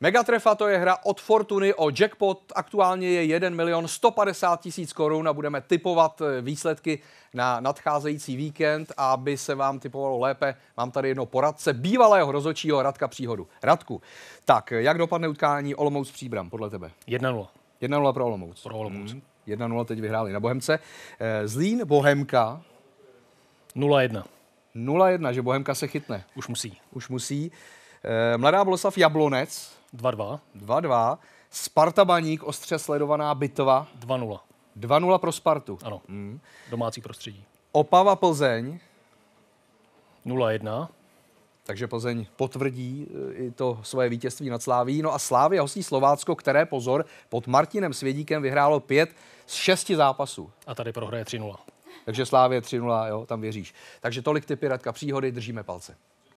Megatrefa to je hra od Fortuny o jackpot, aktuálně je 1 milion 150 tisíc korun a budeme typovat eh, výsledky na nadcházející víkend a aby se vám typovalo lépe, mám tady jedno poradce bývalého rozočího Radka Příhodu. Radku, tak jak dopadne utkání Olomouc Příbram podle tebe? 1-0. 1-0 pro Olomouc. Pro Olomouc. Hmm. 1-0 teď vyhráli na Bohemce. Eh, Zlín Bohemka. 0-1. 0-1, že Bohemka se chytne. Už musí. Už musí. Eh, mladá Boleslav Jablonec. 2-2. 2-2. Sparta Baník, ostře sledovaná bitva. 2-0. 2-0 pro Spartu. Ano, hmm. domácí prostředí. Opava Plzeň. 0-1. Takže Plzeň potvrdí eh, i to svoje vítězství nad Sláví. No a Slávě hostí Slovácko, které pozor, pod Martinem Svědíkem vyhrálo pět z šesti zápasů. A tady prohraje 3-0. Takže Slávě 3-0, jo, tam věříš. Takže tolik typy Radka Příhody, držíme palce.